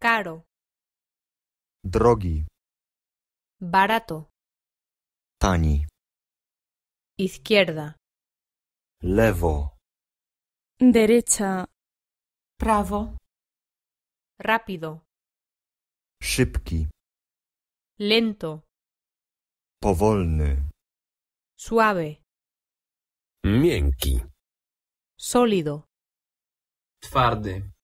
Caro. Drogi. Barato. Tani. Izquierda. Levo. Derecha. Bravo. Rápido. Szybki. Lento. Powolny. Suave. Miękki. Sólido. Twardy.